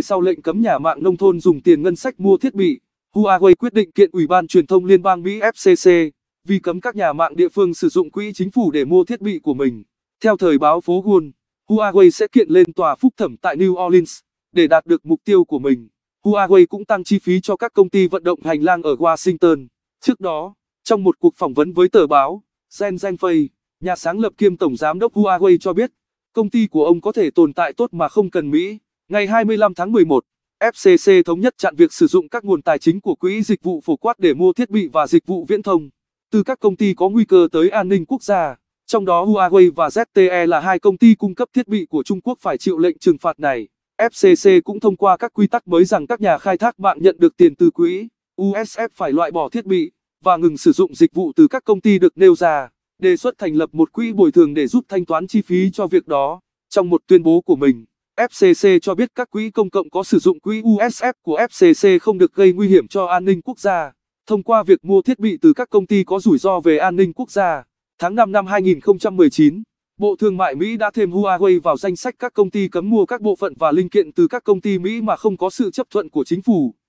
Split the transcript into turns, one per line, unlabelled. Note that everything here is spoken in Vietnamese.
sau lệnh cấm nhà mạng nông thôn dùng tiền ngân sách mua thiết bị, Huawei quyết định kiện Ủy ban Truyền thông Liên bang Mỹ FCC vì cấm các nhà mạng địa phương sử dụng quỹ chính phủ để mua thiết bị của mình. Theo thời báo phố Wall, Huawei sẽ kiện lên tòa phúc thẩm tại New Orleans để đạt được mục tiêu của mình. Huawei cũng tăng chi phí cho các công ty vận động hành lang ở Washington. Trước đó, trong một cuộc phỏng vấn với tờ báo, Zhen Zhengfei, nhà sáng lập kiêm tổng giám đốc Huawei cho biết, công ty của ông có thể tồn tại tốt mà không cần Mỹ. Ngày 25 tháng 11, FCC thống nhất chặn việc sử dụng các nguồn tài chính của quỹ dịch vụ phổ quát để mua thiết bị và dịch vụ viễn thông từ các công ty có nguy cơ tới an ninh quốc gia, trong đó Huawei và ZTE là hai công ty cung cấp thiết bị của Trung Quốc phải chịu lệnh trừng phạt này. FCC cũng thông qua các quy tắc mới rằng các nhà khai thác mạng nhận được tiền từ quỹ, USF phải loại bỏ thiết bị và ngừng sử dụng dịch vụ từ các công ty được nêu ra, đề xuất thành lập một quỹ bồi thường để giúp thanh toán chi phí cho việc đó. Trong một tuyên bố của mình, FCC cho biết các quỹ công cộng có sử dụng quỹ USF của FCC không được gây nguy hiểm cho an ninh quốc gia, thông qua việc mua thiết bị từ các công ty có rủi ro về an ninh quốc gia. Tháng 5 năm 2019, Bộ Thương mại Mỹ đã thêm Huawei vào danh sách các công ty cấm mua các bộ phận và linh kiện từ các công ty Mỹ mà không có sự chấp thuận của chính phủ.